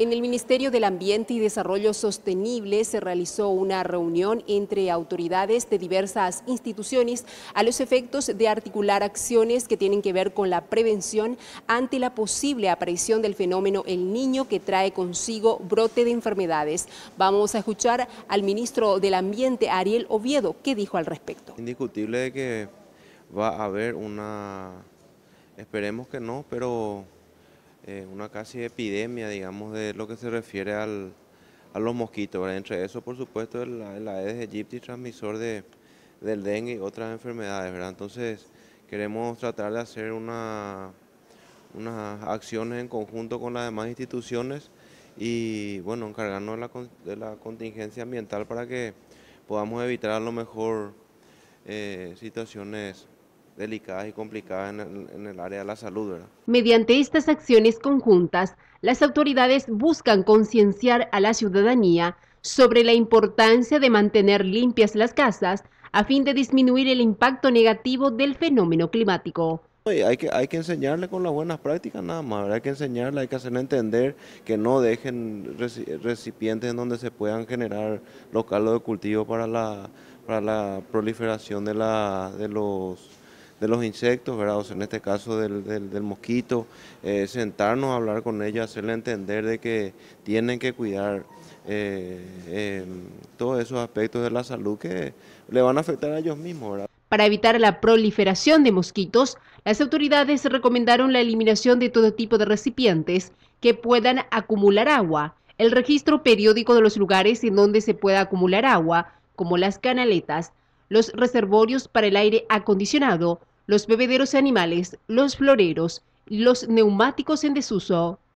En el Ministerio del Ambiente y Desarrollo Sostenible se realizó una reunión entre autoridades de diversas instituciones a los efectos de articular acciones que tienen que ver con la prevención ante la posible aparición del fenómeno El Niño que trae consigo brote de enfermedades. Vamos a escuchar al ministro del Ambiente, Ariel Oviedo, qué dijo al respecto. Indiscutible que va a haber una, esperemos que no, pero una casi epidemia, digamos, de lo que se refiere al, a los mosquitos. Entre eso, por supuesto, la el Aedes aegypti, transmisor de, del dengue y otras enfermedades, ¿verdad? Entonces, queremos tratar de hacer una, unas acciones en conjunto con las demás instituciones y, bueno, encargarnos de la, de la contingencia ambiental para que podamos evitar a lo mejor eh, situaciones delicadas y complicadas en el, área de la salud. Mediante estas acciones conjuntas, las autoridades buscan concienciar a la ciudadanía sobre la importancia de mantener limpias las casas a fin de disminuir el impacto negativo del fenómeno climático. Hay que, hay que enseñarle con las buenas prácticas nada más, hay que enseñarle, hay que hacerle entender que no dejen recipientes en donde se puedan generar los de cultivo para la, para la proliferación de, la, de los de los insectos, ¿verdad? en este caso del, del, mosquito, eh, sentarnos a hablar con ellos, hacerle entender de que tienen que cuidar eh, em, todos esos aspectos de la salud que le van a afectar a ellos mismos, Para evitar la proliferación de mosquitos, las autoridades recomendaron la eliminación de todo tipo de recipientes que puedan acumular agua, el registro periódico de los lugares en donde se pueda acumular agua, como las canaletas, los reservorios para el aire acondicionado los bebederos animales, los floreros, los neumáticos en desuso,